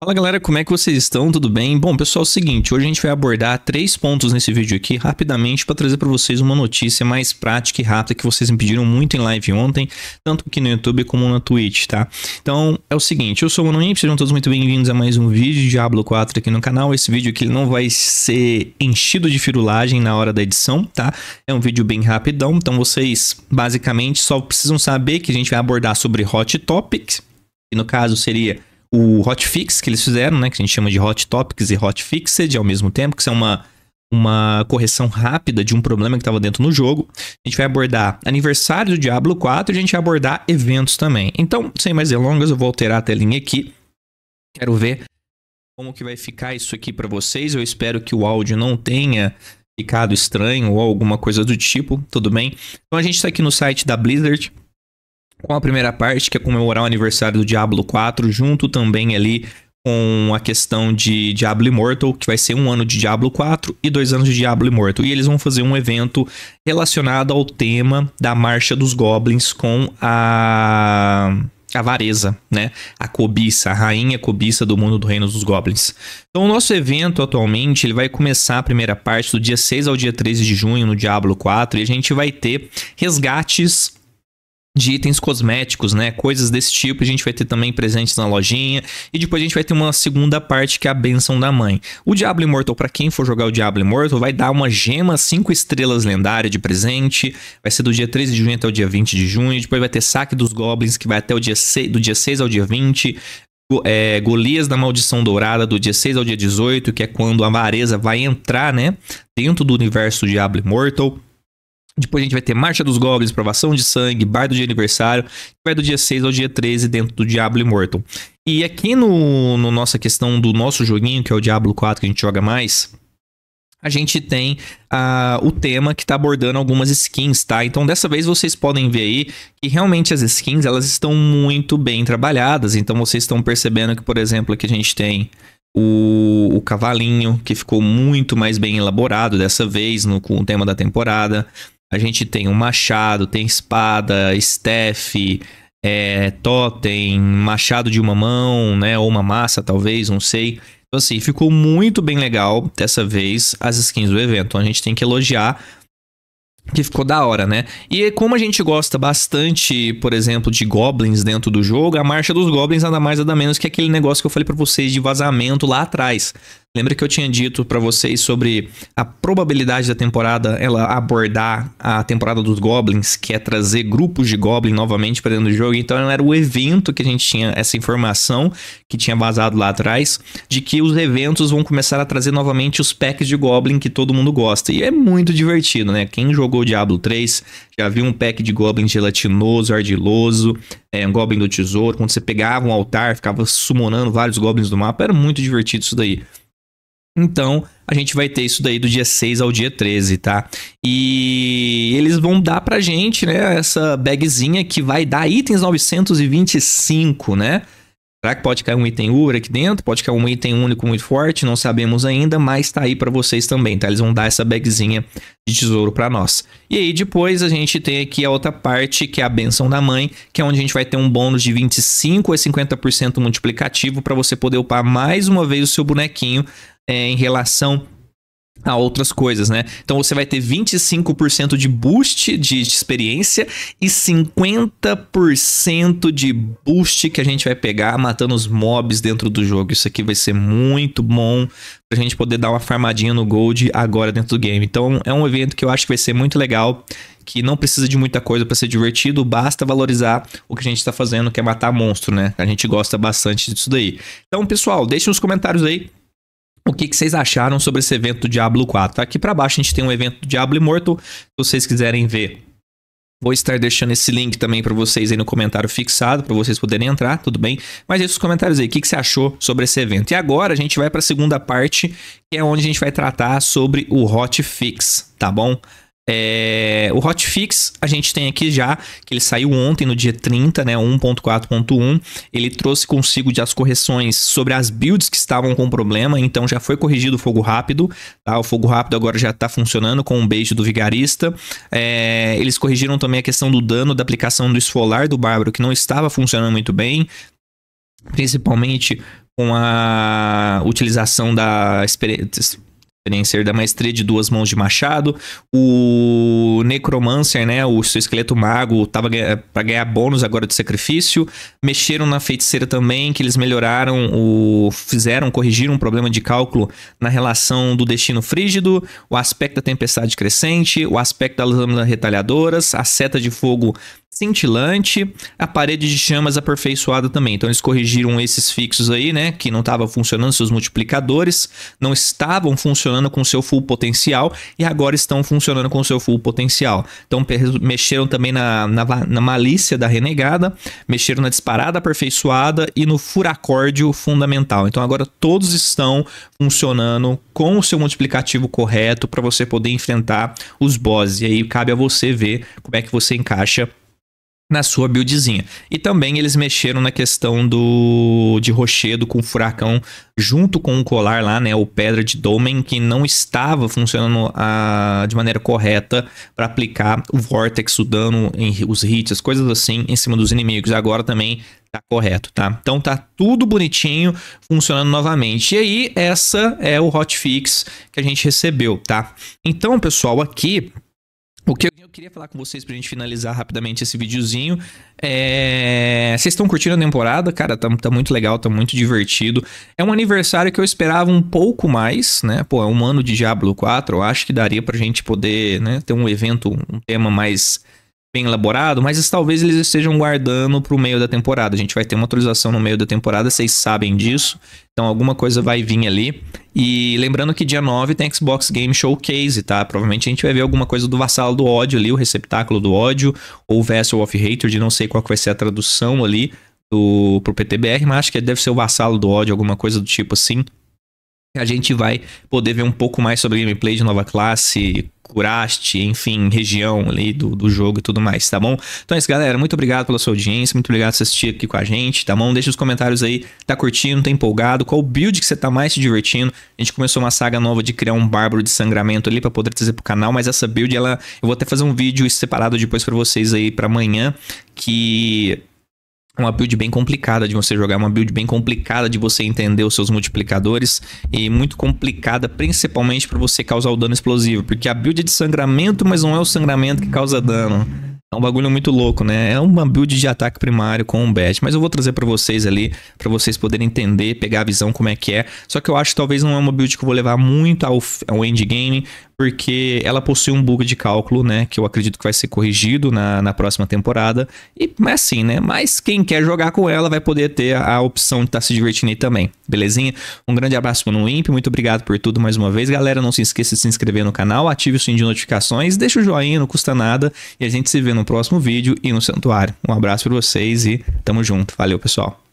Fala galera, como é que vocês estão? Tudo bem? Bom, pessoal, é o seguinte, hoje a gente vai abordar três pontos nesse vídeo aqui rapidamente para trazer para vocês uma notícia mais prática e rápida que vocês me pediram muito em live ontem, tanto aqui no YouTube como na Twitch, tá? Então, é o seguinte, eu sou o Manoim, sejam todos muito bem-vindos a mais um vídeo de Diablo 4 aqui no canal. Esse vídeo aqui não vai ser enchido de firulagem na hora da edição, tá? É um vídeo bem rapidão, então vocês basicamente só precisam saber que a gente vai abordar sobre Hot Topics, que no caso seria o hotfix que eles fizeram, né, que a gente chama de hot topics e hot fixed ao mesmo tempo, que são é uma uma correção rápida de um problema que estava dentro no jogo. A gente vai abordar aniversário do Diablo 4 e a gente vai abordar eventos também. Então, sem mais delongas, eu vou alterar a telinha aqui. Quero ver como que vai ficar isso aqui para vocês. Eu espero que o áudio não tenha ficado estranho ou alguma coisa do tipo, tudo bem? Então a gente está aqui no site da Blizzard com a primeira parte, que é comemorar o aniversário do Diablo 4, junto também ali com a questão de Diablo Immortal, que vai ser um ano de Diablo 4 e dois anos de Diablo Immortal. E eles vão fazer um evento relacionado ao tema da Marcha dos Goblins com a avareza, né? A cobiça, a rainha cobiça do mundo do reino dos goblins. Então o nosso evento atualmente, ele vai começar a primeira parte do dia 6 ao dia 13 de junho no Diablo 4 e a gente vai ter resgates de itens cosméticos, né? Coisas desse tipo. A gente vai ter também presentes na lojinha. E depois a gente vai ter uma segunda parte que é a benção da mãe. O Diablo Immortal, para quem for jogar o Diablo Immortal, vai dar uma gema 5 estrelas lendária de presente. Vai ser do dia 13 de junho até o dia 20 de junho. Depois vai ter saque dos goblins, que vai até o dia 6, do dia 6 ao dia 20. É, Golias da Maldição Dourada, do dia 6 ao dia 18, que é quando a Vareza vai entrar, né? Dentro do universo Diablo Immortal. Depois a gente vai ter Marcha dos Goblins, Provação de Sangue, Bar do Aniversário, que vai do dia 6 ao dia 13 dentro do Diablo Immortal. E aqui no, no nossa questão do nosso joguinho, que é o Diablo 4 que a gente joga mais, a gente tem uh, o tema que está abordando algumas skins, tá? Então dessa vez vocês podem ver aí que realmente as skins elas estão muito bem trabalhadas. Então vocês estão percebendo que, por exemplo, aqui a gente tem o, o cavalinho, que ficou muito mais bem elaborado dessa vez no, com o tema da temporada a gente tem um machado, tem espada, staff, é, totem, machado de uma mão, né? Ou uma massa, talvez, não sei. Então, assim, ficou muito bem legal dessa vez as skins do evento. Então, a gente tem que elogiar que ficou da hora, né? E é como a gente gosta bastante, por exemplo, de goblins dentro do jogo, a marcha dos goblins nada mais nada menos que aquele negócio que eu falei para vocês de vazamento lá atrás. Lembra que eu tinha dito para vocês sobre a probabilidade da temporada ela abordar a temporada dos Goblins, que é trazer grupos de Goblin novamente para dentro do jogo? Então era o evento que a gente tinha essa informação que tinha vazado lá atrás de que os eventos vão começar a trazer novamente os packs de Goblin que todo mundo gosta. E é muito divertido, né? Quem jogou Diablo 3 já viu um pack de Goblin gelatinoso, ardiloso, é, um Goblin do Tesouro. Quando você pegava um altar, ficava summonando vários Goblins do mapa. Era muito divertido isso daí. Então, a gente vai ter isso daí do dia 6 ao dia 13, tá? E eles vão dar pra gente, né, essa bagzinha que vai dar itens 925, né? Será que pode cair um item UR aqui dentro? Pode cair um item único muito forte? Não sabemos ainda, mas tá aí para vocês também, tá? Eles vão dar essa bagzinha de tesouro para nós. E aí depois a gente tem aqui a outra parte, que é a benção da mãe, que é onde a gente vai ter um bônus de 25 a 50% multiplicativo para você poder upar mais uma vez o seu bonequinho é, em relação a outras coisas, né? Então você vai ter 25% de boost de, experiência e 50% de boost que a gente vai pegar matando os mobs dentro do jogo. Isso aqui vai ser muito bom pra gente poder dar uma farmadinha no gold agora dentro do game. Então é um evento que eu acho que vai ser muito legal, que não precisa de muita coisa para ser divertido, basta valorizar o que a gente tá fazendo, que é matar monstro, né? A gente gosta bastante disso daí. Então, pessoal, deixe nos comentários aí o que, que, vocês acharam sobre esse evento do Diablo 4. Tá aqui para baixo a gente tem um evento do Diablo Immortal, se vocês quiserem ver. Vou estar deixando esse link também para vocês aí no comentário fixado, para vocês poderem entrar, tudo bem? Mas esses comentários aí, o que, que você achou sobre esse evento? E agora a gente vai para a segunda parte, que é onde a gente vai tratar sobre o hotfix, tá bom? É, o hotfix a gente tem aqui já, que ele saiu ontem no dia 30, né, 1.4.1. Ele trouxe consigo já as correções sobre as builds que estavam com problema, então já foi corrigido o fogo rápido, tá? O fogo rápido agora já está funcionando com um beijo do vigarista. É, eles corrigiram também a questão do dano da aplicação do esfolar do bárbaro, que não estava funcionando muito bem, principalmente com a utilização da experiência Experiencer da Maestria de Duas Mãos de Machado. O Necromancer, né? O seu esqueleto mago tava para ganhar bônus agora de sacrifício. Mexeram na feiticeira também, que eles melhoraram o. fizeram, corrigiram um problema de cálculo na relação do destino frígido, o aspecto da tempestade crescente, o aspecto das lâminas retalhadoras, a seta de fogo cintilante, a parede de chamas aperfeiçoada também. Então eles corrigiram esses fixos aí, né, que não estavam funcionando, seus multiplicadores não estavam funcionando com seu full potencial e agora estão funcionando com seu full potencial. Então mexeram também na, na, na malícia da renegada, mexeram na disparada aperfeiçoada e no furacórdio fundamental. Então agora todos estão funcionando com o seu multiplicativo correto para você poder enfrentar os bosses. E aí cabe a você ver como é que você encaixa na sua buildzinha. E também eles mexeram na questão do de rochedo com furacão junto com o colar lá, né, o pedra de domen que não estava funcionando a, ah, de maneira correta para aplicar o vortex, o dano, os hits, as coisas assim em cima dos inimigos. Agora também tá correto, tá? Então tá tudo bonitinho, funcionando novamente. E aí essa é o hotfix que a gente recebeu, tá? Então, pessoal, aqui o que eu queria falar com vocês pra gente finalizar rapidamente esse videozinho é. Vocês estão curtindo a temporada? Cara, tá, tá, muito legal, tá muito divertido. É um aniversário que eu esperava um pouco mais, né? Pô, é um ano de Diablo 4. Eu acho que daria pra gente poder, né, ter um evento, um tema mais bem elaborado, mas talvez eles estejam guardando para o meio da temporada. A gente vai ter uma atualização no meio da temporada, vocês sabem disso. Então alguma coisa vai vir ali. E lembrando que dia 9 tem Xbox Game Showcase, tá? Provavelmente a gente vai ver alguma coisa do Vassalo do Ódio ali, o Receptáculo do Ódio, ou Vessel of Hatred, não sei qual vai ser a tradução ali do, pro PTBR, mas acho que deve ser o Vassalo do Ódio, alguma coisa do tipo assim. A gente vai poder ver um pouco mais sobre gameplay de nova classe, curaste, enfim, região ali do, do jogo e tudo mais, tá bom? Então é isso, galera. Muito obrigado pela sua audiência, muito obrigado por assistir aqui com a gente, tá bom? Deixa os comentários aí, tá curtindo, tá empolgado, qual build que você tá mais se divertindo. A gente começou uma saga nova de criar um bárbaro de sangramento ali para poder trazer pro canal, mas essa build, ela... Eu vou até fazer um vídeo separado depois para vocês aí para amanhã, que uma build bem complicada de você jogar, uma build bem complicada de você entender os seus multiplicadores e muito complicada principalmente para você causar o dano explosivo, porque a build é de sangramento, mas não é o sangramento que causa dano. É um bagulho muito louco, né? É uma build de ataque primário com um badge, mas eu vou trazer para vocês ali, para vocês poderem entender, pegar a visão como é que é. Só que eu acho que talvez não é uma build que eu vou levar muito ao, ao endgame, porque ela possui um bug de cálculo, né? Que eu acredito que vai ser corrigido na, na próxima temporada. E é assim, né? Mas quem quer jogar com ela vai poder ter a, opção de estar tá se divertindo aí também, belezinha? Um grande abraço no Imp, muito obrigado por tudo mais uma vez. Galera, não se esqueça de se inscrever no canal, ative o sininho de notificações, deixa o joinha, não custa nada, e a gente se vê no no próximo vídeo e no santuário. Um abraço para vocês e tamo junto. Valeu, pessoal.